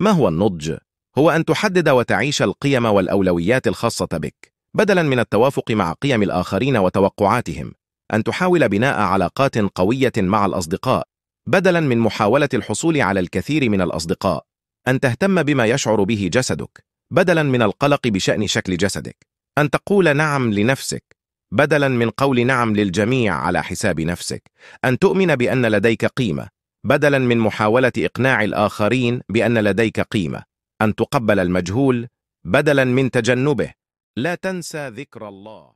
ما هو النضج؟ هو أن تحدد وتعيش القيم والأولويات الخاصة بك بدلا من التوافق مع قيم الآخرين وتوقعاتهم أن تحاول بناء علاقات قوية مع الأصدقاء بدلا من محاولة الحصول على الكثير من الأصدقاء أن تهتم بما يشعر به جسدك بدلا من القلق بشأن شكل جسدك أن تقول نعم لنفسك بدلا من قول نعم للجميع على حساب نفسك أن تؤمن بأن لديك قيمة بدلا من محاولة إقناع الآخرين بأن لديك قيمة أن تقبل المجهول بدلا من تجنبه لا تنسى ذكر الله